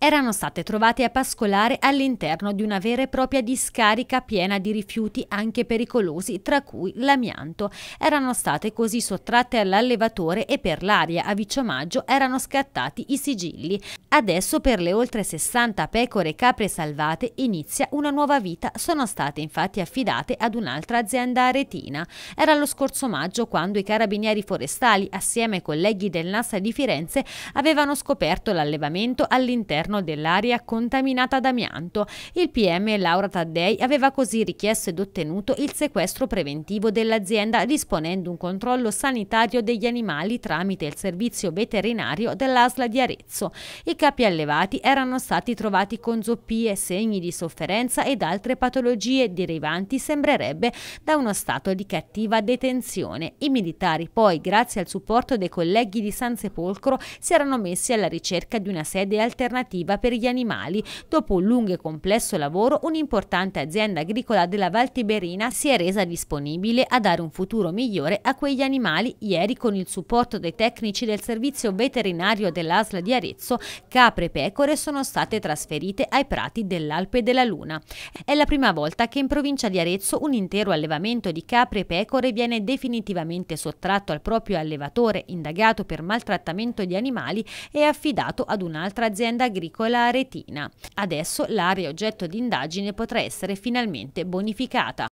erano state trovate a pascolare all'interno di una vera e propria discarica piena di rifiuti anche pericolosi, tra cui l'amianto. Erano state così sottratte all'allevatore e per l'aria a Viciomaggio erano scattati i sigilli. Adesso per le oltre 60 pecore e capre salvate inizia una nuova vita, sono state infatti affidate ad un'altra azienda aretina. Era lo scorso maggio quando i carabinieri forestali, assieme ai colleghi del NASA di Firenze, avevano scoperto l'allevamento all'interno all'interno dell'area contaminata da amianto. Il PM Laura Taddei aveva così richiesto ed ottenuto il sequestro preventivo dell'azienda disponendo un controllo sanitario degli animali tramite il servizio veterinario dell'ASLA di Arezzo. I capi allevati erano stati trovati con zoppie, segni di sofferenza ed altre patologie derivanti sembrerebbe da uno stato di cattiva detenzione. I militari poi, grazie al supporto dei colleghi di San Sepolcro, si erano messi alla ricerca di una sede alternativa lavorativa per gli animali. Dopo un lungo e complesso lavoro, un'importante azienda agricola della Val Tiberina si è resa disponibile a dare un futuro migliore a quegli animali. Ieri, con il supporto dei tecnici del servizio veterinario dell'Asla di Arezzo, capre e pecore sono state trasferite ai prati dell'Alpe della Luna. È la prima volta che in provincia di Arezzo un intero allevamento di capre e pecore viene definitivamente sottratto al proprio allevatore indagato per maltrattamento di animali e affidato ad un'altra azienda agricola agricola retina. Adesso l'area oggetto di indagine potrà essere finalmente bonificata.